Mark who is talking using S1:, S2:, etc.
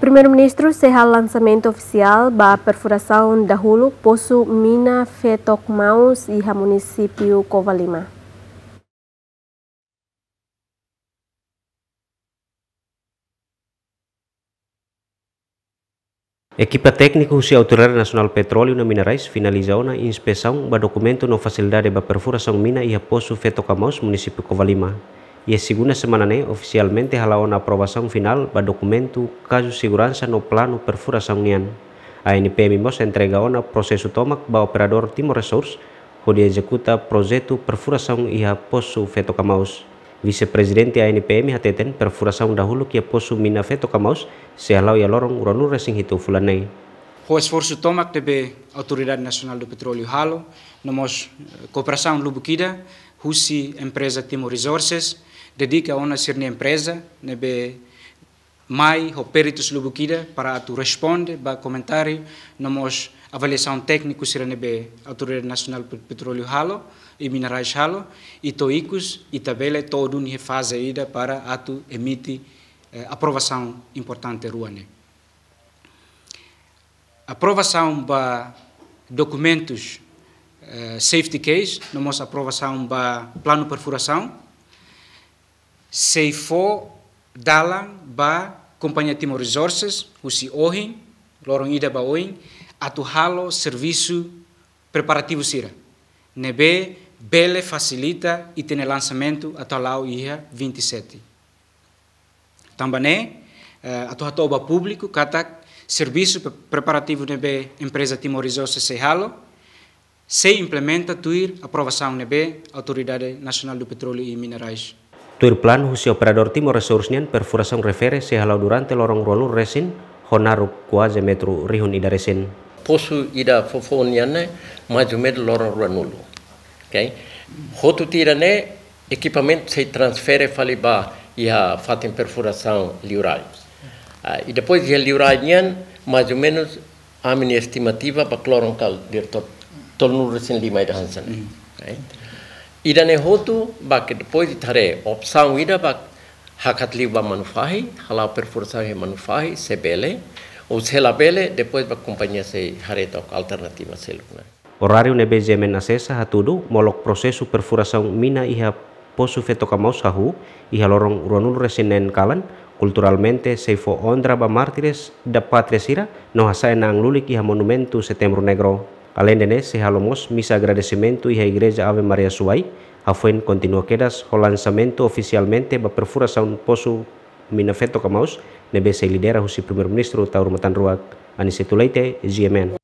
S1: Primeiro-Ministro será lançamento oficial da perfuração da Hulu Poço Mina Fetocmaus e a município Covalima.
S2: Equipa
S3: técnica do Autoridade Nacional Petróleo e Minerais finalizou na inspeção do documento na facilidade da perfuração mina e a Poço Fetocmaus, município Covalima. e semana ne oficialmente halawan na aprobação final ba dokumentu caso segurança no plano perfurasaun nian. A ANP mimos entrega ona prosesu tomak ba operador Timor Resource ho di ejecuta perfuração perfurasaun iha posu feto kamaus. Vice-presidente ANPM hateten perfurasaun dahulu kia posu mina feto kamaus se halau ia lorong uranu resing hitu fulanei.
S2: Ho esforsu tomak tebe Autoridade Nacional do Petróleo halo, nomos cooperação eh, lubukida, Rusi empresa Timo Resources, dedica ser sirne empresa, nebe mai ho peritus lubukida para tu responde ba comentário nomos avaliação técnico sira nebe autoridade nacional petróleo halo e minerais halo e toicos e tabela todo ni fase ida para atu emite eh, aprovação importante ruane aprovação ba documentos eh, safety case, na nossa aprovação para plano de perfuração, se for dala para companhia Timor Resources, o si Loron ida ba ohin, atuhalo serviço preparativo sira. Nebe bele facilita e tem lançamento atalau ia 27. Também uh, eh, toba público, katak serviço preparativo nebe empresa Timor Resources sehalo, se implementa TUIR, aprovação NB, Autoridade Nacional do Petróleo e Minerais.
S3: TUIR plano husi operador timo resursnian perfuração refere se halau durante lorong rolun resin honaru kuaze metro rihun ida resin.
S1: Posu ida fofoniane maju med lorong ruanulu. Okay? Rotu tirane equipamento se transfere faliba e a fatem perfuração liurai. Uh, ah, e depois de liuraian mais ou menos a minha estimativa para cal diretor ತೊಳ್ನೂರಸಿನ ಲಿ ಮೈದ ಹನ್ಸನ ಇದನೆ ಹೋತು ಬಾಕೆ ಪೋಯಿ ಥರೆ ಒಪ್ಸಾಂ ವಿಡ ಬಾಕ್ ಹಾಕತ್ಲಿ ಬಾ ಮನುಫಾಹಿ ಹಲಾಪೆರ್ ಫುರ್ಸಾಹಿ he ಸೆ ಬೇಲೆ usela bele depois bak kompanya se hareta alternativa selukna
S3: horário nebe jemen sesa hatudu molok prosesu perfuração mina iha posu feto sahu iha lorong ruanul resinen kalan kulturalmente seifo ondra ba martires da patria sira no hasa enang lulik iha monumentu setembro negro Alendene halomos misa agradecimento e Igreja Ave Maria Suai, a continua quedas o lançamento oficialmente da perfuração poço Minafeto Camaus, nebe se lidera o primeiro-ministro Tauro Matanruak, Aniceto Leite, GMN.